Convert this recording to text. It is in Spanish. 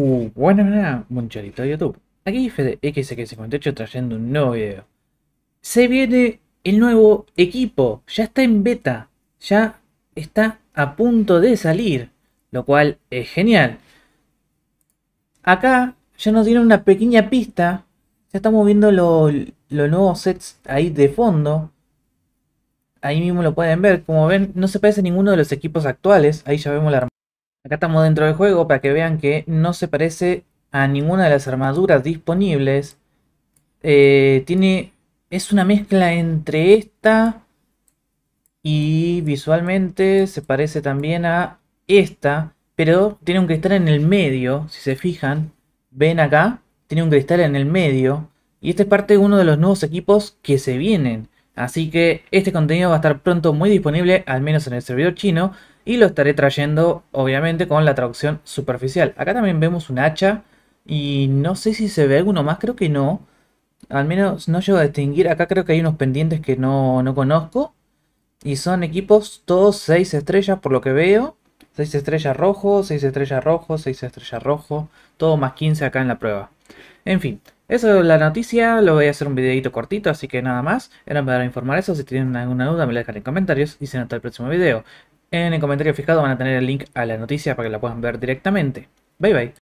Bueno, uh, buenas, buenas, de YouTube. Aquí FDXX58 trayendo un nuevo video. Se viene el nuevo equipo, ya está en beta, ya está a punto de salir, lo cual es genial. Acá ya nos dieron una pequeña pista, ya estamos viendo los nuevos sets ahí de fondo. Ahí mismo lo pueden ver, como ven no se parece a ninguno de los equipos actuales, ahí ya vemos la Acá estamos dentro del juego para que vean que no se parece a ninguna de las armaduras disponibles. Eh, tiene, es una mezcla entre esta y visualmente se parece también a esta. Pero tiene un cristal en el medio, si se fijan. Ven acá, tiene un cristal en el medio. Y este es parte de uno de los nuevos equipos que se vienen. Así que este contenido va a estar pronto muy disponible, al menos en el servidor chino y lo estaré trayendo obviamente con la traducción superficial. Acá también vemos un hacha y no sé si se ve alguno más, creo que no. Al menos no llego a distinguir, acá creo que hay unos pendientes que no, no conozco. Y son equipos todos 6 estrellas por lo que veo. 6 estrellas rojos 6 estrellas rojos 6 estrellas rojo. Todo más 15 acá en la prueba. En fin, eso es la noticia. Lo voy a hacer un videito cortito, así que nada más. Era para informar eso. Si tienen alguna duda me la dejan en comentarios. Y se nota el próximo video. En el comentario fijado van a tener el link a la noticia para que la puedan ver directamente. Bye bye.